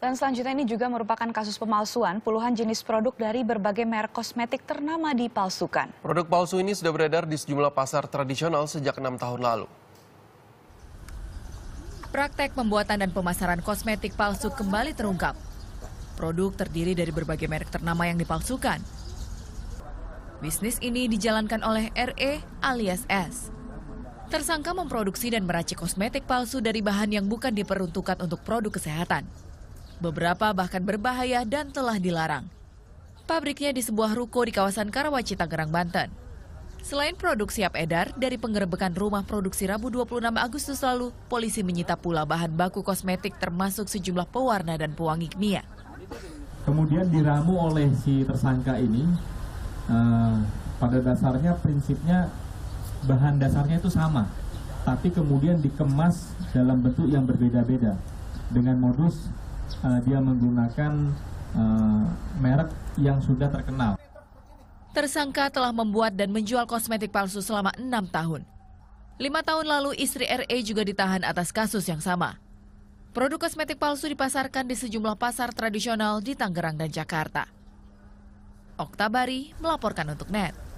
Dan selanjutnya ini juga merupakan kasus pemalsuan puluhan jenis produk dari berbagai merek kosmetik ternama dipalsukan. Produk palsu ini sudah beredar di sejumlah pasar tradisional sejak enam tahun lalu. Praktek pembuatan dan pemasaran kosmetik palsu kembali terungkap. Produk terdiri dari berbagai merek ternama yang dipalsukan. Bisnis ini dijalankan oleh RE alias S. Tersangka memproduksi dan meracik kosmetik palsu dari bahan yang bukan diperuntukkan untuk produk kesehatan. Beberapa bahkan berbahaya dan telah dilarang. Pabriknya di sebuah ruko di kawasan Karawaci, Tangerang, Banten. Selain produk siap edar, dari penggerebekan rumah produksi Rabu 26 Agustus lalu, polisi menyita pula bahan baku kosmetik termasuk sejumlah pewarna dan pewangi kimia. Kemudian diramu oleh si tersangka ini, eh, pada dasarnya prinsipnya bahan dasarnya itu sama, tapi kemudian dikemas dalam bentuk yang berbeda-beda dengan modus uh, dia menggunakan uh, merek yang sudah terkenal. Tersangka telah membuat dan menjual kosmetik palsu selama enam tahun. Lima tahun lalu istri RE juga ditahan atas kasus yang sama. Produk kosmetik palsu dipasarkan di sejumlah pasar tradisional di Tangerang dan Jakarta. Oktabari melaporkan untuk NET.